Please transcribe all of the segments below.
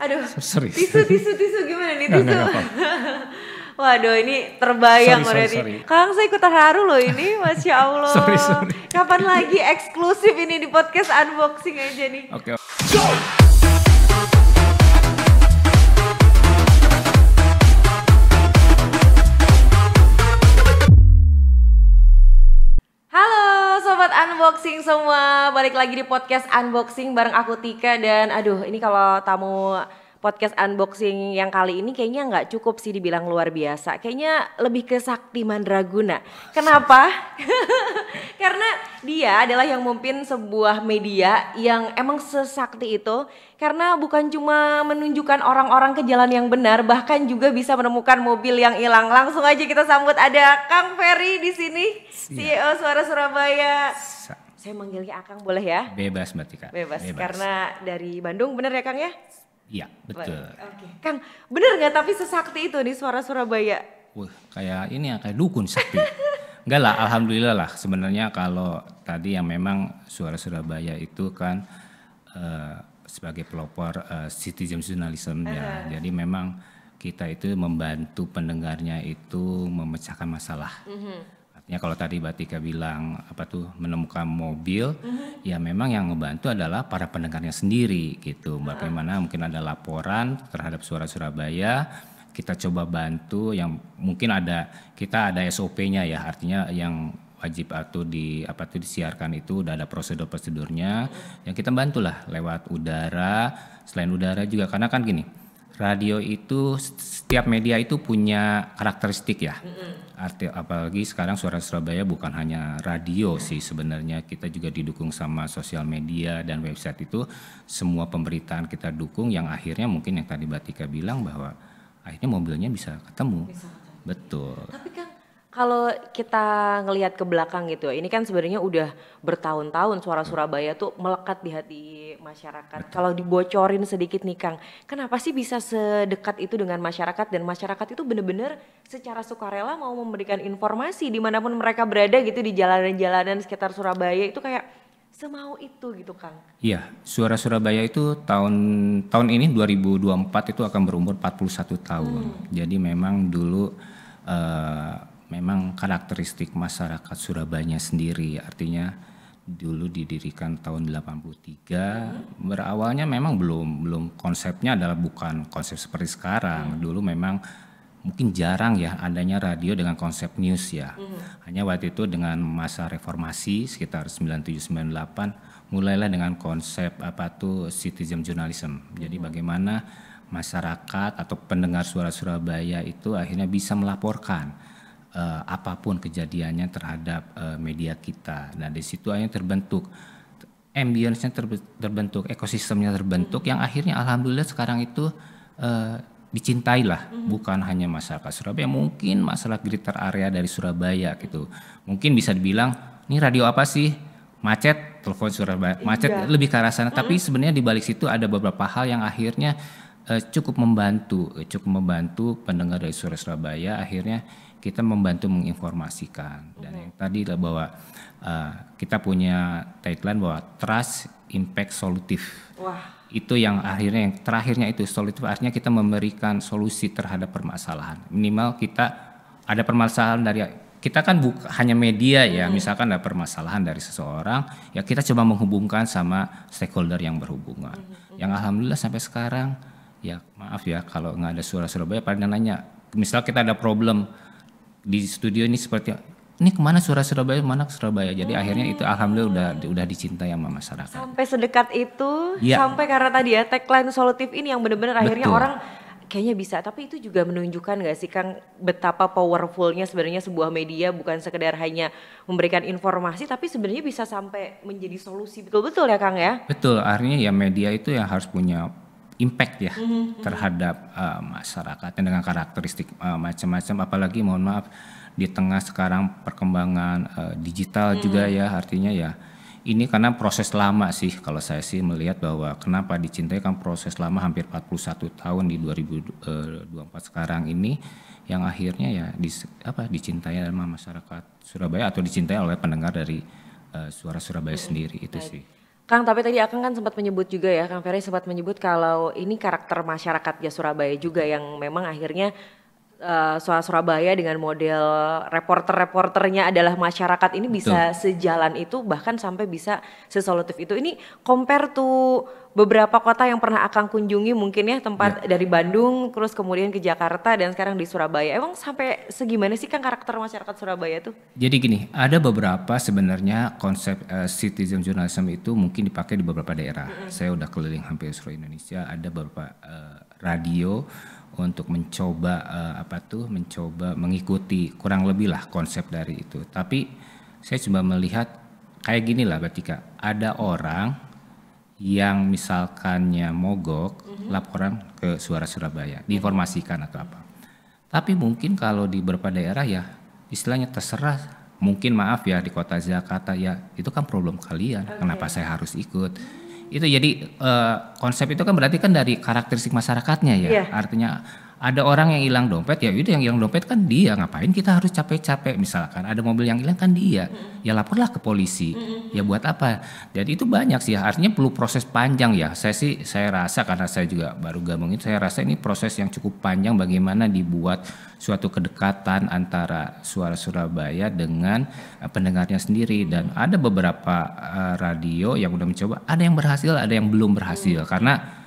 Aduh. Sorry. Tisu, tisu, tisu gimana nih tisu? Waduh ini terbayang sorry, already. Sorry, sorry. Kang saya ikut terharu loh ini, masya Allah. sorry, sorry. Kapan lagi eksklusif ini di podcast unboxing aja nih. Oke. Okay. unboxing semua. Balik lagi di podcast unboxing bareng aku Tika dan aduh ini kalau tamu podcast unboxing yang kali ini kayaknya nggak cukup sih dibilang luar biasa. Kayaknya lebih ke sakti mandraguna. Kenapa? Karena dia adalah yang memimpin sebuah media yang emang sesakti itu karena bukan cuma menunjukkan orang-orang ke jalan yang benar, bahkan juga bisa menemukan mobil yang hilang. Langsung aja kita sambut ada Kang Ferry di sini, iya. CEO Suara Surabaya. Siap. saya manggilnya Akang boleh ya? Bebas Mbak Tika. Bebas, Bebas. karena dari Bandung benar ya Kang ya? Iya, betul. Oke, okay. Kang, bener nggak tapi sesakti itu nih suara Surabaya? Wah, kayak ini ya kayak dukun sakti. Enggak lah, alhamdulillah lah. Sebenarnya kalau tadi yang memang suara Surabaya itu kan uh, sebagai pelopor uh, citizen journalism uh. ya. Jadi memang kita itu membantu pendengarnya itu memecahkan masalah. Uh mhm. -huh ya kalau tadi Batika bilang apa tuh menemukan mobil, uh-huh. ya memang yang ngebantu adalah para pendengarnya sendiri gitu. Mm-hmm. Bagaimana uh mungkin ada laporan terhadap suara Surabaya, kita coba bantu yang mungkin ada kita ada SOP-nya ya, artinya yang wajib atau di apa tuh disiarkan itu udah ada prosedur-prosedurnya mm-hmm. yang kita bantulah lewat udara, selain udara juga karena kan gini radio itu setiap media itu punya karakteristik ya. Arti apalagi sekarang suara Surabaya bukan hanya radio sih sebenarnya kita juga didukung sama sosial media dan website itu semua pemberitaan kita dukung yang akhirnya mungkin yang tadi Batika bilang bahwa akhirnya mobilnya bisa ketemu. Bisa. Betul. Tapi kan kalau kita ngelihat ke belakang gitu, ya, ini kan sebenarnya udah bertahun-tahun suara Surabaya tuh melekat di hati masyarakat. Kalau dibocorin sedikit nih Kang, kenapa sih bisa sedekat itu dengan masyarakat dan masyarakat itu benar-benar secara sukarela mau memberikan informasi dimanapun mereka berada gitu di jalanan-jalanan sekitar Surabaya itu kayak semau itu gitu Kang. Iya, Suara Surabaya itu tahun tahun ini 2024 itu akan berumur 41 tahun. Hmm. Jadi memang dulu uh, memang karakteristik masyarakat Surabaya sendiri artinya dulu didirikan tahun 83 hmm. berawalnya memang belum belum konsepnya adalah bukan konsep seperti sekarang hmm. dulu memang mungkin jarang ya adanya radio dengan konsep news ya hmm. hanya waktu itu dengan masa reformasi sekitar 9798 mulailah dengan konsep apa tuh citizen journalism hmm. jadi bagaimana masyarakat atau pendengar suara Surabaya itu akhirnya bisa melaporkan uh, apapun kejadiannya terhadap uh, media kita. Nah, di situ akhirnya terbentuk ambience-nya terbentuk, ekosistemnya terbentuk yang akhirnya alhamdulillah sekarang itu uh, eh, dicintai lah, hmm. bukan hanya masyarakat Surabaya, mungkin masalah gritter area dari Surabaya gitu. Mungkin bisa dibilang, ini radio apa sih? Macet, telepon Surabaya. Iya. Macet lebih ke arah sana, tapi hmm. sebenarnya di balik situ ada beberapa hal yang akhirnya uh, cukup membantu, cukup membantu pendengar dari Surabaya akhirnya kita membantu menginformasikan dan yang tadi bahwa uh, kita punya tagline bahwa trust impact solutif. Itu yang akhirnya yang terakhirnya itu solutif artinya kita memberikan solusi terhadap permasalahan. Minimal kita ada permasalahan dari kita kan buka, hanya media ya, hmm. misalkan ada permasalahan dari seseorang, ya kita coba menghubungkan sama stakeholder yang berhubungan. Hmm. Yang alhamdulillah sampai sekarang ya maaf ya kalau nggak ada suara Surabaya pada nanya misal kita ada problem di studio ini seperti ini kemana suara Surabaya mana Surabaya jadi hmm. akhirnya itu alhamdulillah udah udah dicintai sama masyarakat sampai sedekat itu ya. sampai karena tadi ya tagline solutif ini yang benar-benar akhirnya orang kayaknya bisa tapi itu juga menunjukkan gak sih Kang betapa powerfulnya sebenarnya sebuah media bukan sekedar hanya memberikan informasi tapi sebenarnya bisa sampai menjadi solusi betul-betul ya Kang ya betul akhirnya ya media itu yang harus punya impact ya mm-hmm. mm-hmm. terhadap uh, masyarakat dengan karakteristik uh, macam-macam apalagi mohon maaf di tengah sekarang perkembangan uh, digital mm-hmm. juga ya artinya ya ini karena proses lama sih kalau saya sih melihat bahwa kenapa dicintai kan proses lama hampir 41 tahun di 2024 sekarang ini yang akhirnya ya di, apa dicintai oleh masyarakat Surabaya atau dicintai oleh pendengar dari uh, suara Surabaya mm-hmm. sendiri itu Baik. sih Kang, tapi tadi Akang kan sempat menyebut juga ya, Kang Ferry sempat menyebut kalau ini karakter masyarakat ya Surabaya juga yang memang akhirnya uh, Surabaya dengan model reporter-reporternya adalah masyarakat ini bisa Betul. sejalan itu bahkan sampai bisa sesolutif itu. Ini compare to beberapa kota yang pernah akan kunjungi mungkin ya tempat ya. dari Bandung terus kemudian ke Jakarta dan sekarang di Surabaya. Emang sampai segimana sih kan karakter masyarakat Surabaya tuh? Jadi gini, ada beberapa sebenarnya konsep uh, citizen journalism itu mungkin dipakai di beberapa daerah. -hmm. Saya udah keliling hampir seluruh Indonesia, ada beberapa uh, radio untuk mencoba uh, apa tuh mencoba mengikuti kurang lebih lah konsep dari itu. Tapi saya cuma melihat kayak gini lah berarti ada orang yang misalkannya mogok mm -hmm. laporan ke Suara Surabaya, diinformasikan atau apa. Tapi mungkin kalau di beberapa daerah ya istilahnya terserah. Mungkin maaf ya di kota Jakarta ya itu kan problem kalian. Okay. Kenapa saya harus ikut? Itu jadi uh, konsep itu kan berarti kan dari karakteristik masyarakatnya ya. Yeah. Artinya ada orang yang hilang dompet ya itu yang hilang dompet kan dia ngapain kita harus capek-capek misalkan ada mobil yang hilang kan dia ya laporlah ke polisi ya buat apa dan itu banyak sih artinya perlu proses panjang ya saya sih saya rasa karena saya juga baru gabung itu saya rasa ini proses yang cukup panjang bagaimana dibuat suatu kedekatan antara suara Surabaya dengan eh, pendengarnya sendiri dan ada beberapa eh, radio yang udah mencoba ada yang berhasil ada yang belum berhasil karena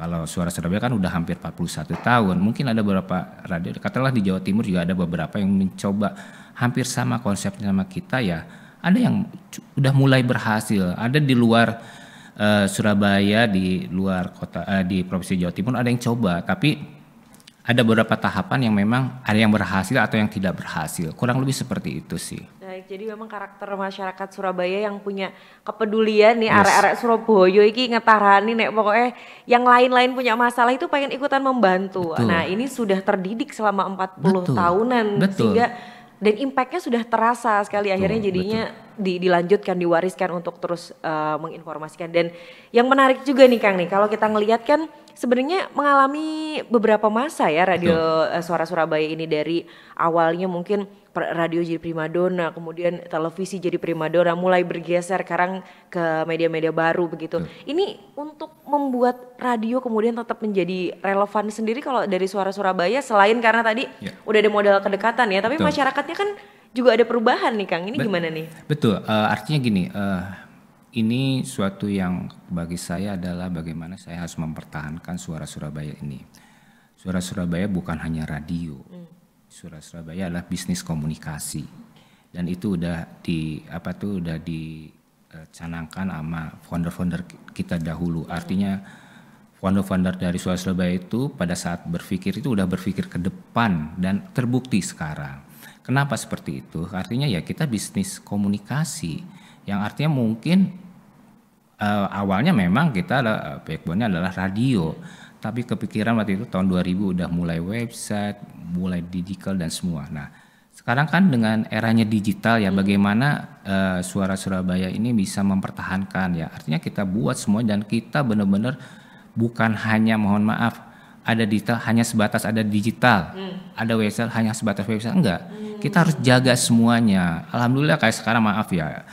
kalau Suara Surabaya kan udah hampir 41 tahun, mungkin ada beberapa radio, katalah di Jawa Timur juga ada beberapa yang mencoba hampir sama konsepnya sama kita ya. Ada yang udah mulai berhasil, ada di luar uh, Surabaya, di luar kota, uh, di provinsi Jawa Timur ada yang coba, tapi ada beberapa tahapan yang memang ada yang berhasil atau yang tidak berhasil. Kurang lebih seperti itu sih baik Jadi memang karakter masyarakat Surabaya yang punya kepedulian nih yes. arek-arek Surabaya iki ngetarani nek pokoknya yang lain-lain punya masalah itu pengen ikutan membantu. Betul. Nah, ini sudah terdidik selama 40 Betul. tahunan Betul. sehingga dan impactnya sudah terasa sekali akhirnya akhirnya jadinya Di, dilanjutkan diwariskan untuk terus uh, menginformasikan dan yang menarik juga nih Kang nih kalau kita ngelihat kan sebenarnya mengalami beberapa masa ya radio Betul. Eh, Suara Surabaya ini dari awalnya mungkin radio jadi primadona, kemudian televisi jadi primadona, mulai bergeser sekarang ke media-media baru begitu. Betul. Ini untuk membuat radio kemudian tetap menjadi relevan sendiri kalau dari Suara Surabaya selain karena tadi ya. udah ada modal kedekatan ya, tapi Betul. masyarakatnya kan juga ada perubahan nih Kang. Ini Bet gimana nih? Betul, uh, artinya gini, uh, ini suatu yang bagi saya adalah bagaimana saya harus mempertahankan suara Surabaya ini. Suara Surabaya bukan hanya radio. Hmm. Suara Surabaya adalah bisnis komunikasi. Dan itu udah di apa tuh udah dicanangkan e, sama founder-founder kita dahulu. Hmm. Artinya founder-founder dari Suara Surabaya itu pada saat berpikir itu udah berpikir ke depan dan terbukti sekarang. Kenapa seperti itu? Artinya ya kita bisnis komunikasi yang artinya mungkin uh, awalnya memang kita uh, backbone-nya adalah radio tapi kepikiran waktu itu tahun 2000 udah mulai website mulai digital dan semua nah sekarang kan dengan eranya digital ya hmm. bagaimana uh, suara Surabaya ini bisa mempertahankan ya artinya kita buat semua dan kita benar-benar bukan hanya mohon maaf ada digital hanya sebatas ada digital, hmm. ada website hanya sebatas website enggak. Hmm. Kita harus jaga semuanya. Alhamdulillah kayak sekarang maaf ya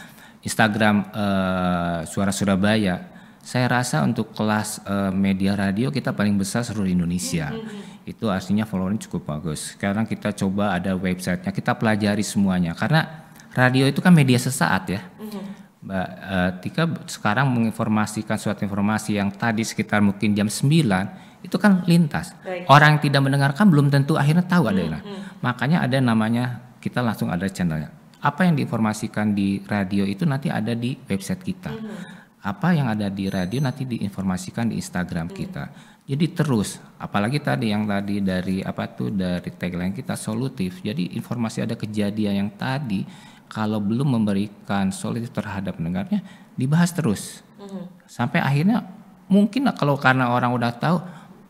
Instagram uh, Suara Surabaya, saya rasa untuk kelas uh, media radio kita paling besar seluruh Indonesia. Mm-hmm. Itu artinya followernya cukup bagus. Sekarang kita coba ada websitenya, kita pelajari semuanya. Karena radio itu kan media sesaat ya. Mm-hmm. Mbak uh, Tika sekarang menginformasikan suatu informasi yang tadi sekitar mungkin jam 9 itu kan lintas. Baik. Orang yang tidak mendengarkan belum tentu akhirnya tahu mm-hmm. ada. Makanya ada namanya kita langsung ada channelnya apa yang diinformasikan di radio itu nanti ada di website kita. Hmm. Apa yang ada di radio nanti diinformasikan di Instagram hmm. kita. Jadi terus, apalagi tadi yang tadi dari apa tuh dari tagline kita solutif. Jadi informasi ada kejadian yang tadi kalau belum memberikan solutif terhadap pendengarnya dibahas terus. Hmm. Sampai akhirnya mungkin kalau karena orang udah tahu,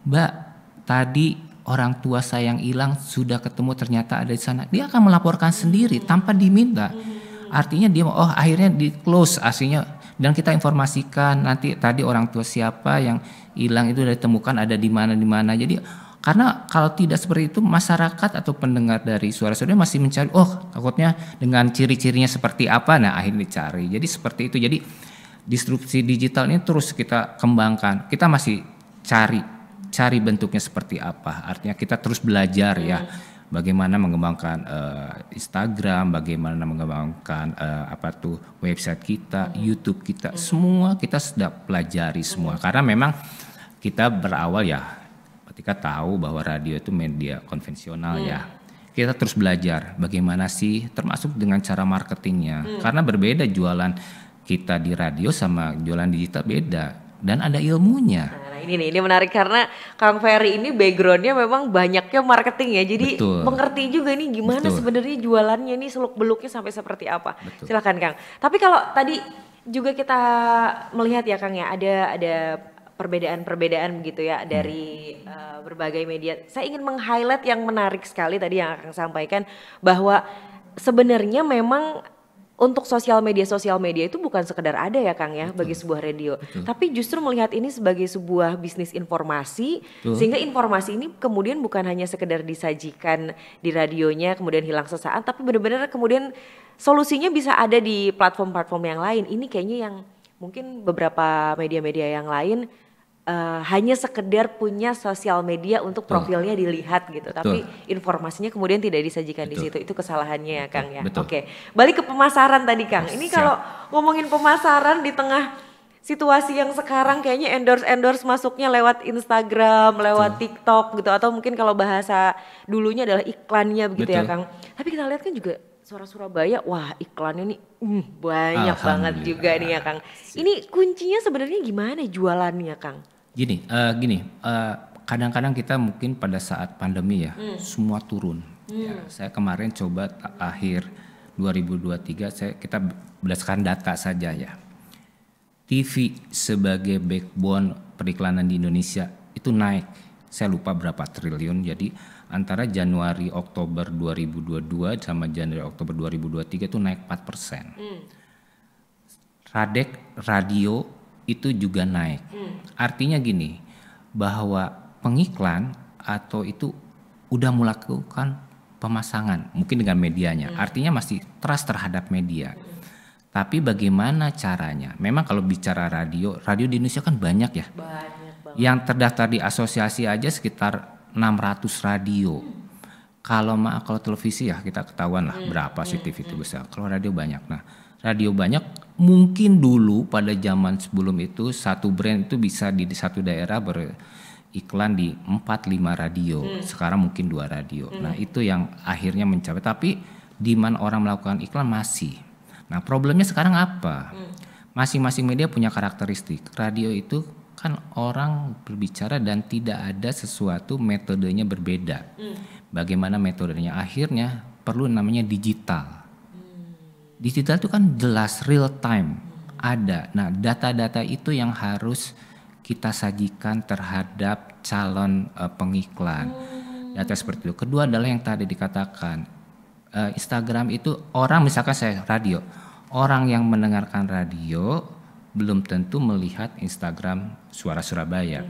Mbak, tadi orang tua saya yang hilang sudah ketemu ternyata ada di sana, dia akan melaporkan sendiri tanpa diminta. Artinya dia oh akhirnya di close aslinya dan kita informasikan nanti tadi orang tua siapa yang hilang itu sudah ditemukan ada di mana di mana. Jadi karena kalau tidak seperti itu masyarakat atau pendengar dari suara saudara masih mencari oh takutnya dengan ciri-cirinya seperti apa nah akhirnya dicari. Jadi seperti itu. Jadi disrupsi digital ini terus kita kembangkan. Kita masih cari cari bentuknya seperti apa. Artinya kita terus belajar ya, hmm. ya bagaimana mengembangkan uh, Instagram, bagaimana mengembangkan uh, apa tuh website kita, hmm. YouTube kita, hmm. semua kita sudah pelajari hmm. semua karena memang kita berawal ya ketika tahu bahwa radio itu media konvensional hmm. ya. Kita terus belajar bagaimana sih termasuk dengan cara marketingnya hmm. karena berbeda jualan kita di radio sama jualan digital beda dan ada ilmunya. Hmm Nah ini nih, ini menarik karena Kang Ferry ini backgroundnya memang banyaknya marketing ya, jadi Betul. mengerti juga nih gimana sebenarnya jualannya nih seluk beluknya sampai seperti apa. Betul. Silahkan Kang. Tapi kalau tadi juga kita melihat ya Kang ya, ada ada perbedaan-perbedaan begitu ya hmm. dari uh, berbagai media. Saya ingin meng-highlight yang menarik sekali tadi yang akan sampaikan bahwa sebenarnya memang untuk sosial media sosial media itu bukan sekedar ada ya Kang ya Betul. bagi sebuah radio, Betul. tapi justru melihat ini sebagai sebuah bisnis informasi Betul. sehingga informasi ini kemudian bukan hanya sekedar disajikan di radionya kemudian hilang sesaat tapi benar-benar kemudian solusinya bisa ada di platform-platform yang lain. Ini kayaknya yang mungkin beberapa media-media yang lain Eh, hanya sekedar punya sosial media untuk profilnya dilihat gitu, Betul. tapi informasinya kemudian tidak disajikan Betul. di situ. Itu kesalahannya ya, Kang ya. Betul. Oke. Balik ke pemasaran tadi, Kang. Ini kalau ngomongin pemasaran di tengah situasi yang sekarang kayaknya endorse endorse masuknya lewat Instagram, lewat Betul. TikTok gitu atau mungkin kalau bahasa dulunya adalah iklannya begitu ya, Kang. Tapi kita lihat kan juga suara Surabaya, wah iklannya nih mm, banyak banget juga nih ya, Kang. Ini kuncinya sebenarnya gimana jualannya, Kang? Gini, uh, gini, uh, kadang-kadang kita mungkin pada saat pandemi ya, hmm. semua turun. Hmm. Ya, saya kemarin coba akhir 2023 saya kita berdasarkan data saja ya. TV sebagai backbone periklanan di Indonesia itu naik. Saya lupa berapa triliun. Jadi antara Januari Oktober 2022 sama Januari Oktober 2023 itu naik 4%. Hmm. Radek radio itu juga naik. Hmm. Artinya gini, bahwa pengiklan atau itu udah melakukan pemasangan, mungkin dengan medianya. Hmm. Artinya masih trust terhadap media. Hmm. Tapi bagaimana caranya? Memang kalau bicara radio, radio di Indonesia kan banyak ya. Banyak banget. Yang terdaftar di asosiasi aja sekitar 600 radio. Hmm. Kalau kalau televisi ya kita ketahuan lah hmm. berapa sih TV hmm. itu hmm. besar. Kalau radio banyak. Nah, radio banyak mungkin dulu pada zaman sebelum itu satu brand itu bisa di satu daerah beriklan di 4 5 radio. Hmm. Sekarang mungkin dua radio. Hmm. Nah, itu yang akhirnya mencapai tapi di mana orang melakukan iklan masih. Nah, problemnya sekarang apa? Hmm. Masing-masing hmm. media punya karakteristik. Radio itu kan orang berbicara dan tidak ada sesuatu metodenya berbeda. Hmm. Bagaimana metodenya? Akhirnya perlu namanya digital digital itu kan jelas real time ada. Nah, data-data itu yang harus kita sajikan terhadap calon uh, pengiklan. Data seperti itu. Kedua adalah yang tadi dikatakan uh, Instagram itu orang misalkan saya radio, orang yang mendengarkan radio belum tentu melihat Instagram Suara Surabaya.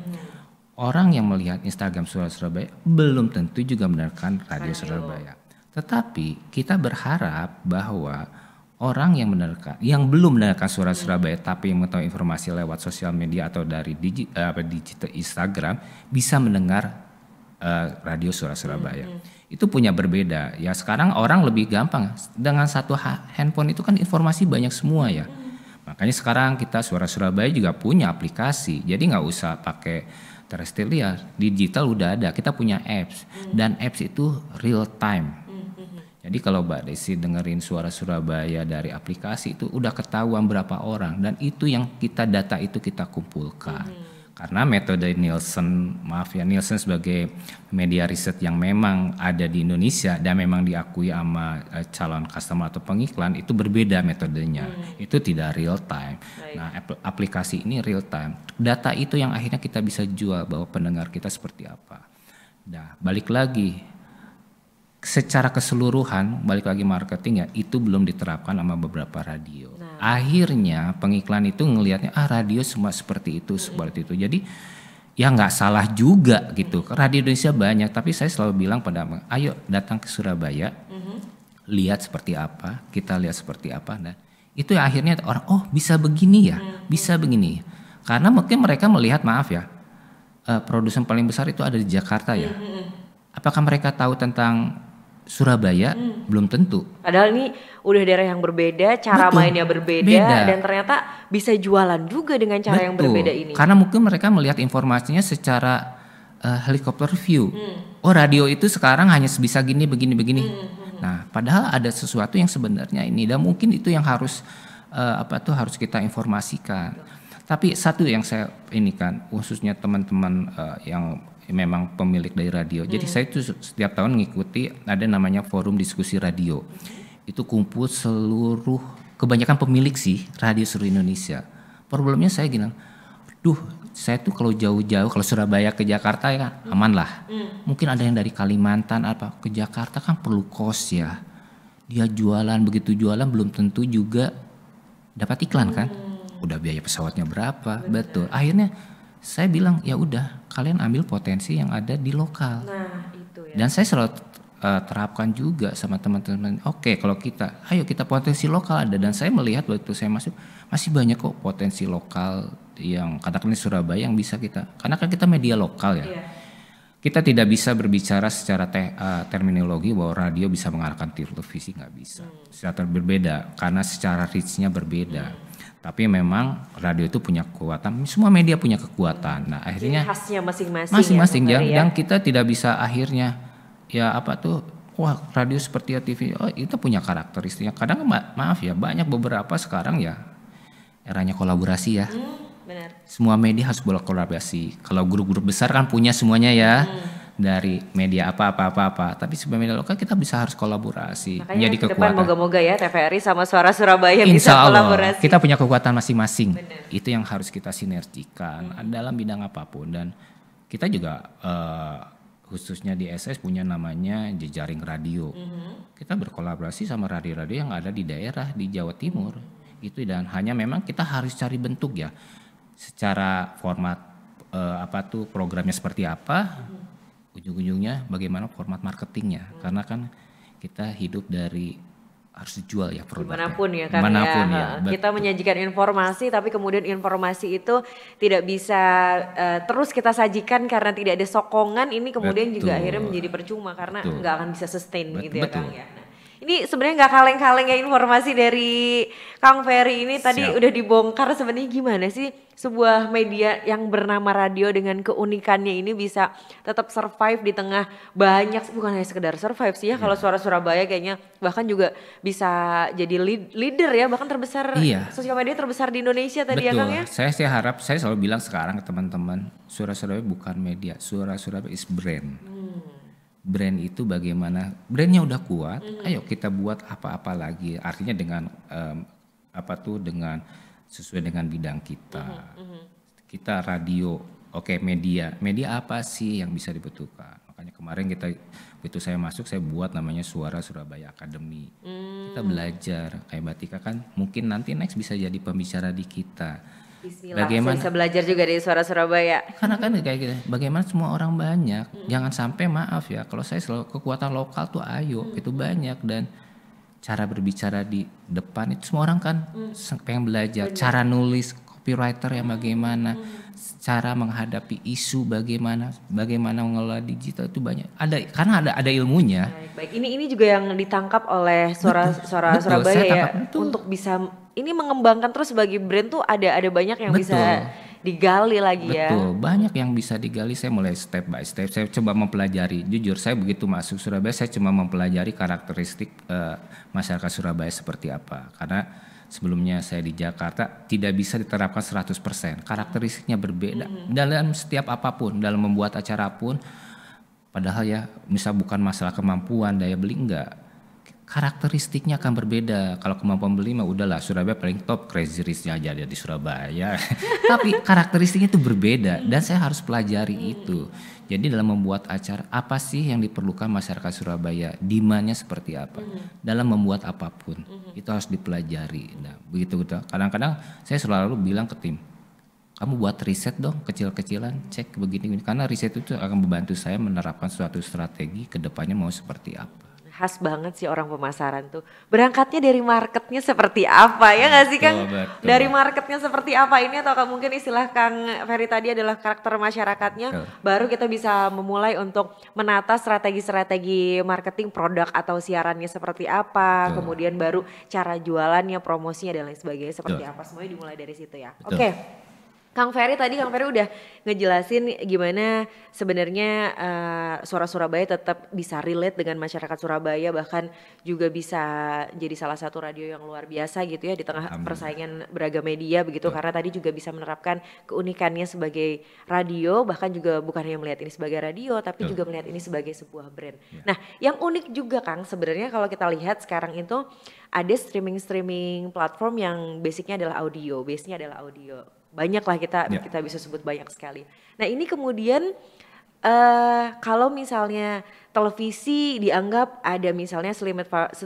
Orang yang melihat Instagram Suara Surabaya belum tentu juga mendengarkan radio, radio. Surabaya. Tetapi kita berharap bahwa orang yang mendengarkan yang belum mendengarkan Surat Surabaya tapi yang mengetahui informasi lewat sosial media atau dari digi, eh, apa digital Instagram bisa mendengar uh, radio Surat Surabaya. Hmm, -hmm. Itu punya berbeda. Ya sekarang orang lebih gampang dengan satu handphone itu kan informasi banyak semua ya. -hmm. Makanya sekarang kita suara Surabaya juga punya aplikasi. Jadi nggak usah pakai terestrial, digital udah ada. Kita punya apps -hmm. dan apps itu real time jadi kalau Mbak Desi dengerin suara Surabaya dari aplikasi itu udah ketahuan berapa orang dan itu yang kita data itu kita kumpulkan. Hmm. Karena metode Nielsen, maaf ya Nielsen sebagai media riset yang memang ada di Indonesia dan memang diakui sama eh, calon customer atau pengiklan itu berbeda metodenya. Hmm. Itu tidak real time. Baik. Nah, aplikasi ini real time. Data itu yang akhirnya kita bisa jual bahwa pendengar kita seperti apa. Nah, balik lagi secara keseluruhan balik lagi marketing ya itu belum diterapkan sama beberapa radio. Nah. Akhirnya pengiklan itu ngelihatnya ah radio semua seperti itu hmm. seperti itu. Jadi ya nggak salah juga gitu. Radio Indonesia banyak tapi saya selalu bilang pada ayo datang ke Surabaya. Hmm. Lihat seperti apa, kita lihat seperti apa Nah itu ya akhirnya orang oh bisa begini ya, hmm. bisa begini. Karena mungkin mereka melihat maaf ya. Eh, produsen paling besar itu ada di Jakarta ya. Hmm. Apakah mereka tahu tentang Surabaya hmm. belum tentu. Padahal ini udah daerah yang berbeda, cara Betul. mainnya berbeda Beda. dan ternyata bisa jualan juga dengan cara Betul. yang berbeda ini. Karena mungkin mereka melihat informasinya secara uh, helikopter view. Hmm. Oh, radio itu sekarang hanya sebisa gini begini begini. Hmm, hmm, hmm. Nah, padahal ada sesuatu yang sebenarnya ini dan mungkin itu yang harus uh, apa tuh harus kita informasikan. Tapi satu yang saya ini kan khususnya teman-teman uh, yang memang pemilik dari radio. Hmm. Jadi saya tuh setiap tahun mengikuti ada namanya forum diskusi radio. Itu kumpul seluruh kebanyakan pemilik sih radio seluruh Indonesia. Problemnya saya gini, duh saya tuh kalau jauh-jauh kalau Surabaya ke Jakarta ya aman lah. Hmm. Mungkin ada yang dari Kalimantan apa ke Jakarta kan perlu kos ya. Dia jualan begitu jualan belum tentu juga dapat iklan kan. Hmm. Udah biaya pesawatnya berapa, betul. betul. Akhirnya saya bilang ya udah kalian ambil potensi yang ada di lokal. Nah, itu ya. Dan saya selalu uh, terapkan juga sama teman-teman. Oke, okay, kalau kita, ayo kita potensi lokal ada. Dan saya melihat waktu saya masuk masih banyak kok potensi lokal yang katakan di Surabaya yang bisa kita. Karena kan kita media lokal ya. Yeah kita tidak bisa berbicara secara te, uh, terminologi bahwa radio bisa mengarahkan televisi nggak bisa. Hmm. Secara berbeda karena secara reach-nya berbeda. Hmm. Tapi memang radio itu punya kekuatan, semua media punya kekuatan. Nah, akhirnya khasnya masing-masing. Ya, masing-masing ya, yang, ya. yang kita tidak bisa akhirnya ya apa tuh wah radio seperti ya TV oh itu punya karakteristiknya. Kadang ma maaf ya banyak beberapa sekarang ya eranya kolaborasi ya. Hmm, benar. Semua media harus berkolaborasi. Kalau grup-grup besar kan punya semuanya ya. Hmm dari media apa apa apa apa tapi sebagai media lokal kita bisa harus kolaborasi Makanya menjadi kekuatan moga-moga ya TVRI sama Suara Surabaya Insya bisa Allah, kolaborasi kita punya kekuatan masing-masing itu yang harus kita sinergikan hmm. dalam bidang apapun dan kita juga uh, khususnya di SS punya namanya jejaring radio hmm. kita berkolaborasi sama radio-radio yang ada di daerah di Jawa Timur itu dan hanya memang kita harus cari bentuk ya secara format uh, apa tuh programnya seperti apa hmm ujung-ujungnya bagaimana format marketingnya hmm. karena kan kita hidup dari harus dijual ya produknya. Manapun ya kan Dimanapun ya. ya. Kita menyajikan informasi tapi kemudian informasi itu tidak bisa uh, terus kita sajikan karena tidak ada sokongan ini kemudian betul. juga akhirnya menjadi percuma karena nggak akan bisa sustain Betul. gitu ya betul. Kang ya. Ini sebenarnya nggak kaleng-kaleng ya informasi dari Kang Ferry ini tadi udah dibongkar sebenarnya gimana sih sebuah media yang bernama radio dengan keunikannya ini bisa tetap survive di tengah banyak bukan hanya sekedar survive sih ya, ya. kalau iya. suara Surabaya kayaknya bahkan juga bisa jadi lead, leader ya bahkan terbesar iya. sosial media terbesar di Indonesia tadi ya, Betul. ya Kang ya. Saya sih harap saya selalu bilang sekarang ke teman-teman suara Surabaya bukan media, suara Surabaya is brand. Hmm brand itu bagaimana brandnya udah kuat mm -hmm. ayo kita buat apa-apa lagi artinya dengan um, apa tuh dengan sesuai dengan bidang kita mm -hmm. kita radio oke okay, media media apa sih yang bisa dibutuhkan makanya kemarin kita begitu saya masuk saya buat namanya suara Surabaya Academy mm -hmm. kita belajar kayak Batika kan mungkin nanti next bisa jadi pembicara di kita Bismillah, bagaimana bisa belajar juga dari suara Surabaya. Karena kan kayak gitu, bagaimana semua orang banyak, hmm. jangan sampai maaf ya, kalau saya selalu kekuatan lokal tuh ayo, hmm. itu banyak dan cara berbicara di depan itu semua orang kan hmm. pengen belajar, Benar. cara nulis copywriter yang bagaimana, hmm. cara menghadapi isu bagaimana, bagaimana mengelola digital itu banyak. Ada karena ada ada ilmunya. Baik, baik. ini ini juga yang ditangkap oleh suara betul, suara betul, Surabaya ya betul. untuk bisa ini mengembangkan terus bagi brand tuh ada ada banyak yang betul. bisa digali lagi Betul, ya. Betul, banyak yang bisa digali. Saya mulai step by step. Saya coba mempelajari. Jujur, saya begitu masuk Surabaya, saya cuma mempelajari karakteristik uh, masyarakat Surabaya seperti apa. Karena sebelumnya saya di Jakarta tidak bisa diterapkan 100%. Karakteristiknya berbeda mm -hmm. dalam setiap apapun, dalam membuat acara pun. Padahal ya misal bukan masalah kemampuan daya beli enggak. Karakteristiknya akan berbeda. Kalau kemampuan beli mah udahlah Surabaya paling top crazy richnya aja ada di Surabaya. Tapi karakteristiknya itu berbeda dan saya harus pelajari itu. Jadi dalam membuat acara apa sih yang diperlukan masyarakat Surabaya? Dimannya seperti apa? Mm. Dalam membuat apapun mm. itu harus dipelajari. Nah, begitu gitu. Kadang-kadang saya selalu bilang ke tim, kamu buat riset dong kecil-kecilan, cek begini, begini karena riset itu akan membantu saya menerapkan suatu strategi kedepannya mau seperti apa khas banget sih orang pemasaran tuh. Berangkatnya dari marketnya seperti apa ya nggak sih Kang? Dari marketnya seperti apa ini atau mungkin istilah Kang Ferry tadi adalah karakter masyarakatnya. Betul. Baru kita bisa memulai untuk menata strategi-strategi marketing produk atau siarannya seperti apa. Betul. Kemudian baru cara jualannya, promosinya dan lain sebagainya seperti betul. apa. Semuanya dimulai dari situ ya. Oke. Okay. Kang Ferry tadi Kang Ferry udah ngejelasin gimana sebenarnya uh, eh, suara Surabaya tetap bisa relate dengan masyarakat Surabaya bahkan juga bisa jadi salah satu radio yang luar biasa gitu ya di tengah Amin. persaingan beragam media begitu ya. karena tadi juga bisa menerapkan keunikannya sebagai radio bahkan juga bukan hanya melihat ini sebagai radio tapi ya. juga melihat ini sebagai sebuah brand. Ya. Nah, yang unik juga Kang sebenarnya kalau kita lihat sekarang itu ada streaming-streaming platform yang basicnya adalah audio, base adalah audio banyak lah kita yeah. kita bisa sebut banyak sekali. Nah ini kemudian uh, kalau misalnya televisi dianggap ada misalnya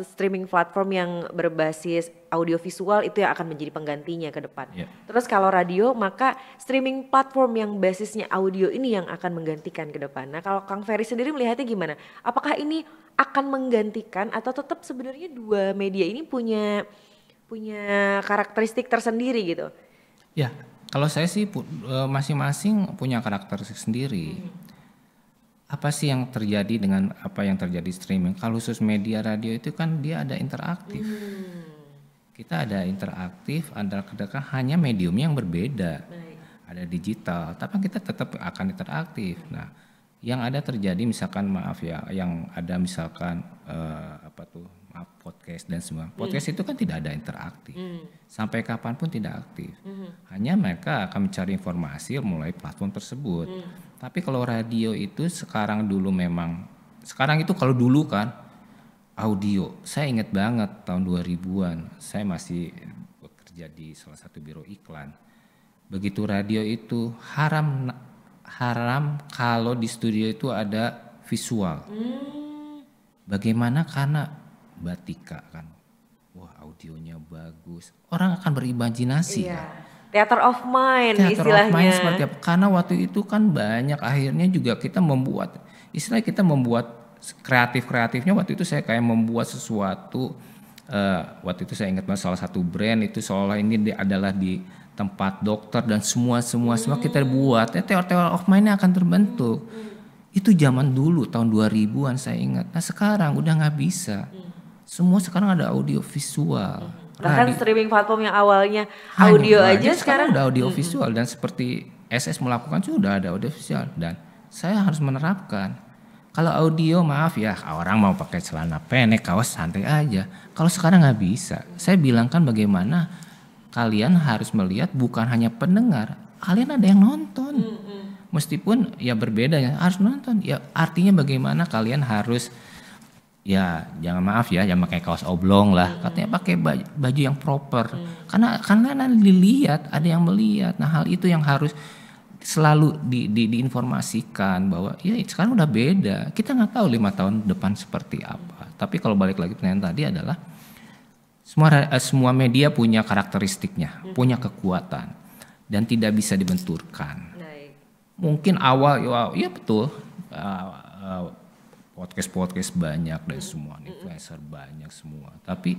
streaming platform yang berbasis audiovisual itu yang akan menjadi penggantinya ke depan. Yeah. Terus kalau radio maka streaming platform yang basisnya audio ini yang akan menggantikan ke depan. Nah kalau Kang Ferry sendiri melihatnya gimana? Apakah ini akan menggantikan atau tetap sebenarnya dua media ini punya punya karakteristik tersendiri gitu? Ya, kalau saya sih e, masing-masing punya karakter sendiri. Apa sih yang terjadi dengan apa yang terjadi streaming? Kalau khusus media radio itu kan dia ada interaktif. Hmm. Kita ada interaktif, ada kedekat hanya medium yang berbeda. Ada digital, tapi kita tetap akan interaktif. Hmm. Nah, yang ada terjadi misalkan maaf ya, yang ada misalkan eh, apa tuh up podcast dan semua hmm. podcast mm. itu kan tidak ada interaktif mm. sampai kapanpun tidak aktif mm. hanya mereka akan mencari informasi mulai platform tersebut mm. tapi kalau radio itu sekarang dulu memang sekarang itu kalau dulu kan audio saya ingat banget tahun 2000-an saya masih bekerja di salah satu biro iklan begitu radio itu haram haram kalau di studio itu ada visual mm. Bagaimana karena Batika kan. Wah audionya bagus. Orang akan berimajinasi iya. kan. Theater of mind Theater istilahnya. of mind seperti apa. Karena waktu itu kan banyak akhirnya juga kita membuat. Istilahnya kita membuat kreatif-kreatifnya waktu itu saya kayak membuat sesuatu. Uh, waktu itu saya ingat banget salah satu brand itu seolah ini adalah di tempat dokter dan semua semua hmm. semua kita hmm. buat ya teori-teori of mind akan terbentuk hmm. itu zaman dulu tahun 2000-an saya ingat nah sekarang udah nggak bisa hmm semua sekarang ada audio visual. Bahkan radio. Nah, streaming platform yang awalnya audio aja sekarang, udah audio visual hmm. dan seperti SS melakukan sudah ada audio visual dan saya harus menerapkan. Kalau audio maaf ya orang mau pakai celana pendek kaos santai aja. Kalau sekarang nggak bisa. Saya bilangkan bagaimana kalian harus melihat bukan hanya pendengar, kalian ada yang nonton. Mm -hmm. Meskipun ya berbeda ya harus nonton. Ya artinya bagaimana kalian harus ya jangan maaf ya jangan pakai kaos oblong lah hmm. katanya pakai baju, yang proper hmm. karena karena nanti dilihat ada yang melihat nah hal itu yang harus selalu di, di, diinformasikan bahwa ya sekarang udah beda kita nggak tahu lima tahun depan seperti apa hmm. tapi kalau balik lagi pertanyaan tadi adalah semua eh, semua media punya karakteristiknya hmm. punya kekuatan dan tidak bisa dibenturkan mungkin awal ya, ya betul ah, ah, podcast podcast banyak dari semua mm -hmm. influencer banyak semua tapi